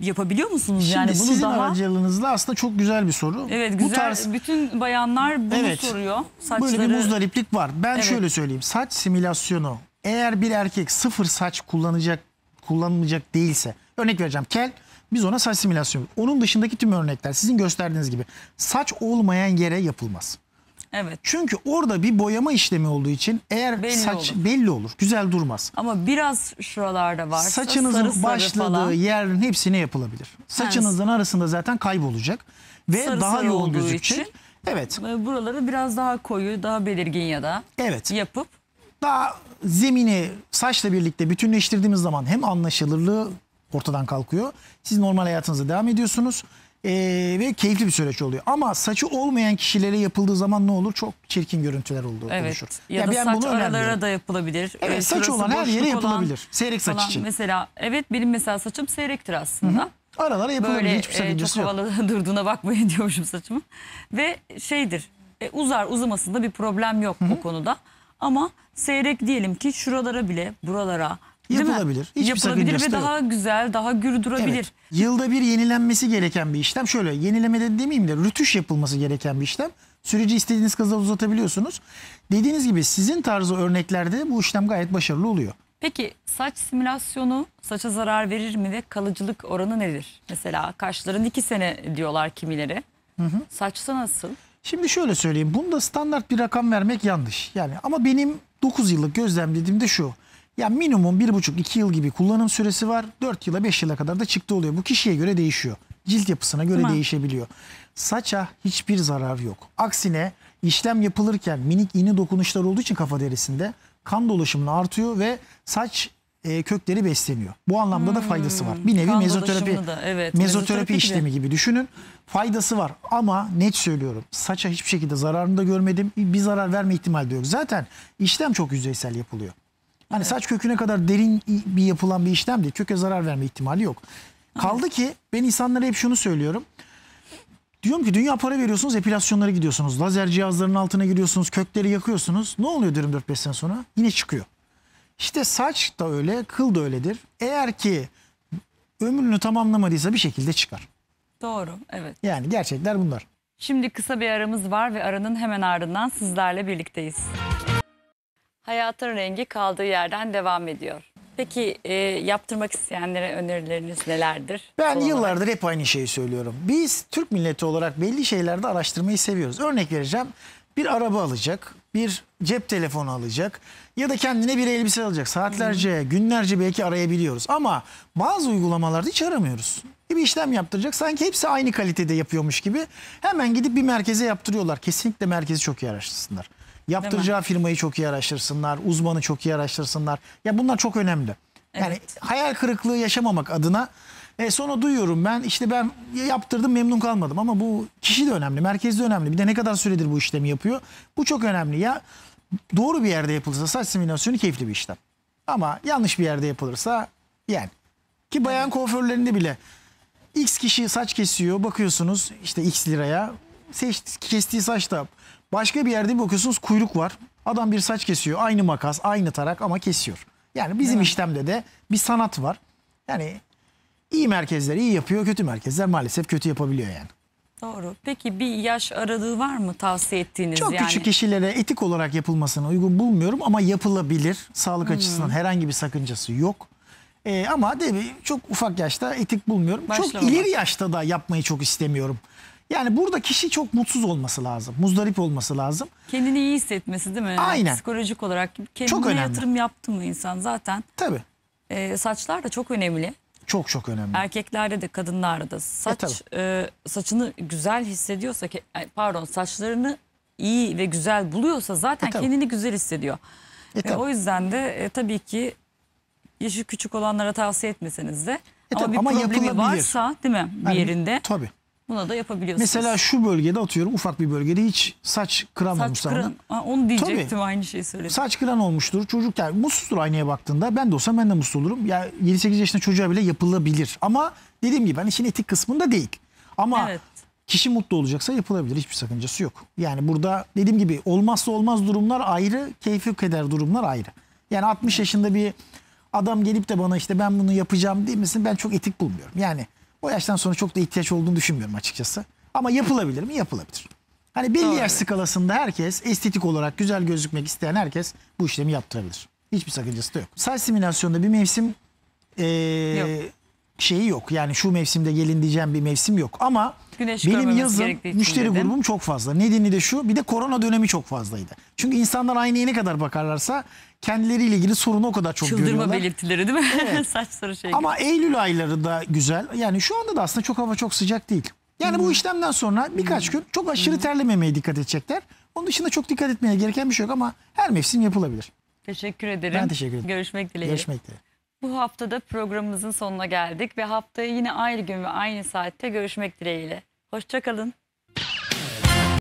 Yapabiliyor musunuz Şimdi yani bunu sizin daha? aracılığınızla aslında çok güzel bir soru. Evet güzel. Bu tarz Bütün bayanlar bunu Evet. soruyor. Saçları böyle bir muzdariplik var. Ben Evet. şöyle söyleyeyim. Saç simülasyonu eğer bir erkek sıfır saç kullanacak kullanılacak değilse örnek vereceğim kel biz ona saç simülasyonu. Onun dışındaki tüm örnekler sizin gösterdiğiniz gibi saç olmayan yere yapılmaz. Evet. Çünkü orada bir boyama işlemi olduğu için eğer belli saç olur. belli olur, güzel durmaz. Ama biraz şuralarda var. saçınızın sarı, sarı başladığı falan. yerin hepsine yapılabilir. Saçınızın yani, arasında zaten kaybolacak ve sarı, daha sarı yoğun gözükecek. Için, evet. Buraları biraz daha koyu, daha belirgin ya da evet. yapıp daha zemini saçla birlikte bütünleştirdiğimiz zaman hem anlaşılırlığı ortadan kalkıyor. Siz normal hayatınıza devam ediyorsunuz. Ee, ve keyifli bir süreç oluyor. Ama saçı olmayan kişilere yapıldığı zaman ne olur? Çok çirkin görüntüler olduğu evet. oluşur. Ya, ya da ben saç bunu aralara da yapılabilir. Evet, evet saç olan her yere yapılabilir. seyrek saç için. Mesela evet benim mesela saçım seyrektir aslında. Hı -hı. Aralara yapılabilir Böyle, hiçbir e, sakıncası e, yok. çok havalı durduğuna bakmayın diyormuşum saçımı. Ve şeydir e, uzar uzamasında bir problem yok Hı -hı. bu konuda. Ama seyrek diyelim ki şuralara bile buralara Yapılabilir. Hiçbir Yapılabilir ve daha güzel, daha gür durabilir. Evet. Yılda bir yenilenmesi gereken bir işlem. Şöyle yenileme de demeyeyim de rütüş yapılması gereken bir işlem. Süreci istediğiniz kadar uzatabiliyorsunuz. Dediğiniz gibi sizin tarzı örneklerde bu işlem gayet başarılı oluyor. Peki saç simülasyonu saça zarar verir mi ve kalıcılık oranı nedir? Mesela kaşların iki sene diyorlar kimileri. Hı hı. Saçta nasıl? Şimdi şöyle söyleyeyim. Bunda standart bir rakam vermek yanlış. Yani ama benim 9 yıllık gözlemlediğimde şu. Ya minimum 1,5-2 yıl gibi kullanım süresi var. 4 yıla 5 yıla kadar da çıktı oluyor. Bu kişiye göre değişiyor. Cilt yapısına göre tamam. değişebiliyor. Saça hiçbir zarar yok. Aksine işlem yapılırken minik iğne dokunuşlar olduğu için kafa derisinde kan dolaşımını artıyor ve saç e, kökleri besleniyor. Bu anlamda hmm, da faydası var. Bir hmm, nevi kan mezoterapi da, evet, mezoterapi gibi. işlemi gibi düşünün. Faydası var ama net söylüyorum. Saça hiçbir şekilde zararını da görmedim. Bir zarar verme ihtimali de yok. Zaten işlem çok yüzeysel yapılıyor. Hani evet. saç köküne kadar derin bir yapılan bir işlem değil. Köke zarar verme ihtimali yok. Kaldı ki ben insanlara hep şunu söylüyorum. Diyorum ki dünya para veriyorsunuz epilasyonlara gidiyorsunuz. Lazer cihazlarının altına giriyorsunuz. Kökleri yakıyorsunuz. Ne oluyor diyorum 4-5 sene sonra? Yine çıkıyor. İşte saç da öyle, kıl da öyledir. Eğer ki ömrünü tamamlamadıysa bir şekilde çıkar. Doğru, evet. Yani gerçekler bunlar. Şimdi kısa bir aramız var ve aranın hemen ardından sizlerle birlikteyiz. Müzik hayatın rengi kaldığı yerden devam ediyor. Peki e, yaptırmak isteyenlere önerileriniz nelerdir? Ben Son yıllardır olarak? hep aynı şeyi söylüyorum. Biz Türk milleti olarak belli şeylerde araştırmayı seviyoruz. Örnek vereceğim. Bir araba alacak, bir cep telefonu alacak ya da kendine bir elbise alacak. Saatlerce, hmm. günlerce belki arayabiliyoruz ama bazı uygulamalarda hiç aramıyoruz. Bir işlem yaptıracak sanki hepsi aynı kalitede yapıyormuş gibi hemen gidip bir merkeze yaptırıyorlar. Kesinlikle merkezi çok iyi araştırsınlar. Yaptıracağı firmayı çok iyi araştırsınlar, uzmanı çok iyi araştırsınlar. Ya bunlar çok önemli. Yani hayal kırıklığı yaşamamak adına e sonra duyuyorum ben işte ben yaptırdım memnun kalmadım ama bu kişi de önemli, merkez de önemli. Bir de ne kadar süredir bu işlemi yapıyor? Bu çok önemli. Ya doğru bir yerde yapılırsa saç simülasyonu keyifli bir işlem. Ama yanlış bir yerde yapılırsa yani ki bayan evet. kuaförlerinde bile X kişi saç kesiyor bakıyorsunuz işte X liraya seç, kestiği saç da Başka bir yerde bir bakıyorsunuz kuyruk var. Adam bir saç kesiyor. Aynı makas, aynı tarak ama kesiyor. Yani bizim evet. işlemde de bir sanat var. Yani iyi merkezler iyi yapıyor, kötü merkezler maalesef kötü yapabiliyor yani. Doğru. Peki bir yaş aralığı var mı tavsiye ettiğiniz Çok yani? küçük kişilere etik olarak yapılmasına uygun bulmuyorum ama yapılabilir. Sağlık hmm. açısından herhangi bir sakıncası yok. Ee, ama tabii çok ufak yaşta etik bulmuyorum. Başlamadan. Çok ileri yaşta da yapmayı çok istemiyorum. Yani burada kişi çok mutsuz olması lazım. Muzdarip olması lazım. Kendini iyi hissetmesi değil mi? Aynen. Psikolojik olarak kendine çok önemli. yatırım yaptı mı insan zaten? Tabii. E, saçlar da çok önemli. Çok çok önemli. Erkeklerde de kadınlarda da e, saç e, e, saçını güzel hissediyorsa pardon saçlarını iyi ve güzel buluyorsa zaten e, kendini güzel hissediyor. E, E, o yüzden de e, tabii ki yaşı küçük olanlara tavsiye etmeseniz de e, ama bir ama problemi varsa değil mi bir yani, yerinde? Tabii. Buna da yapabiliyorsunuz. Mesela şu bölgede atıyorum ufak bir bölgede hiç saç kıran saç olmuş kıran, ha, onu diyecektim Tabii, aynı şeyi söyledim. Saç kıran olmuştur. Çocuk der, mutsuzdur aynaya baktığında. Ben de olsam ben de mutsuz olurum. Ya yani 7-8 yaşında çocuğa bile yapılabilir. Ama dediğim gibi ben hani işin etik kısmında değil. Ama evet. kişi mutlu olacaksa yapılabilir. Hiçbir sakıncası yok. Yani burada dediğim gibi olmazsa olmaz durumlar ayrı, keyfi keder durumlar ayrı. Yani 60 yaşında bir adam gelip de bana işte ben bunu yapacağım değil misin? Ben çok etik bulmuyorum. Yani o yaştan sonra çok da ihtiyaç olduğunu düşünmüyorum açıkçası. Ama yapılabilir mi? Yapılabilir. Hani belli Doğru. yaş skalasında herkes estetik olarak güzel gözükmek isteyen herkes bu işlemi yaptırabilir. Hiçbir sakıncası da yok. Saç simülasyonda bir mevsim ee, yok. şeyi yok. Yani şu mevsimde gelin diyeceğim bir mevsim yok. Ama Güneş benim yazın müşteri dedim. grubum çok fazla. Nedeni de şu bir de korona dönemi çok fazlaydı. Çünkü insanlar aynaya ne kadar bakarlarsa kendileriyle ilgili sorunu o kadar çok Çıldırma görüyorlar. Çıldırma belirtileri değil mi? Evet. Saç sarı şey. Ama Eylül ayları da güzel. Yani şu anda da aslında çok hava çok sıcak değil. Yani hmm. bu işlemden sonra birkaç hmm. gün çok aşırı hmm. terlememeye dikkat edecekler. Onun dışında çok dikkat etmeye gereken bir şey yok ama her mevsim yapılabilir. Teşekkür ederim. Ben teşekkür ederim. Görüşmek dileğiyle. Görüşmek dileğiyle. Bu haftada programımızın sonuna geldik ve haftaya yine aynı gün ve aynı saatte görüşmek dileğiyle. Hoşçakalın.